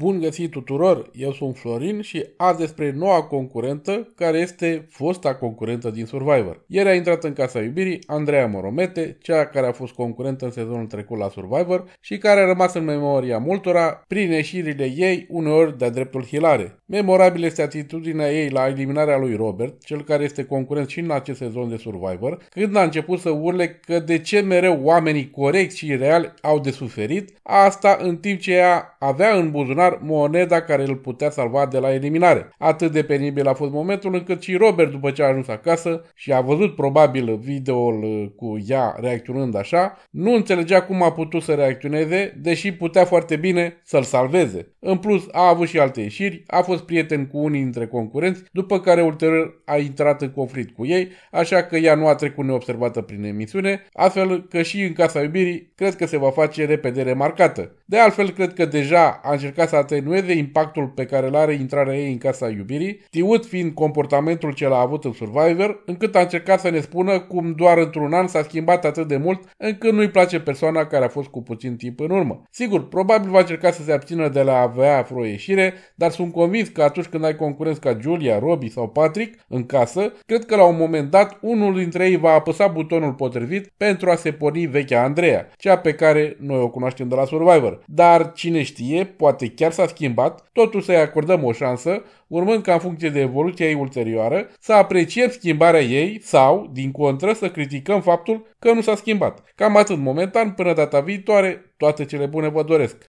Bun găsit tuturor! Eu sunt Florin și azi despre noua concurentă, care este fosta concurentă din Survivor. Ieri a intrat în Casa Iubirii Andreea Moromete, cea care a fost concurentă în sezonul trecut la Survivor și care a rămas în memoria multora prin ieșirile ei, uneori de-a dreptul hilare. Memorabil este atitudinea ei la eliminarea lui Robert, cel care este concurent și în acest sezon de Survivor, când a început să urle că de ce mereu oamenii corecți și reali au de suferit, asta în timp ce ea avea în buzunar doar moneda care îl putea salva de la eliminare. Atât de penibil a fost momentul încât și Robert, după ce a ajuns acasă și a văzut probabil videoul uh, cu ea reacționând așa, nu înțelegea cum a putut să reacționeze, deși putea foarte bine să-l salveze. În plus, a avut și alte ieșiri, a fost prieten cu unii dintre concurenți, după care ulterior a intrat în conflict cu ei, așa că ea nu a trecut neobservată prin emisiune, astfel că și în Casa Iubirii cred că se va face repede remarcată. De altfel, cred că deja a încercat să atenueze impactul pe care îl are intrarea ei în casa iubirii, tiut fiind comportamentul ce l-a avut în Survivor, încât a încercat să ne spună cum doar într-un an s-a schimbat atât de mult încât nu-i place persoana care a fost cu puțin timp în urmă. Sigur, probabil va încerca să se abțină de la a avea vreo ieșire, dar sunt convins că atunci când ai concurenți ca Julia, Robi sau Patrick în casă, cred că la un moment dat unul dintre ei va apăsa butonul potrivit pentru a se porni vechea Andreea, cea pe care noi o cunoaștem de la Survivor. Dar cine știe, poate chiar s-a schimbat, totuși să-i acordăm o șansă, urmând ca în funcție de evoluția ei ulterioară, să apreciem schimbarea ei sau, din contră, să criticăm faptul că nu s-a schimbat. Cam atât momentan, până data viitoare, toate cele bune vă doresc!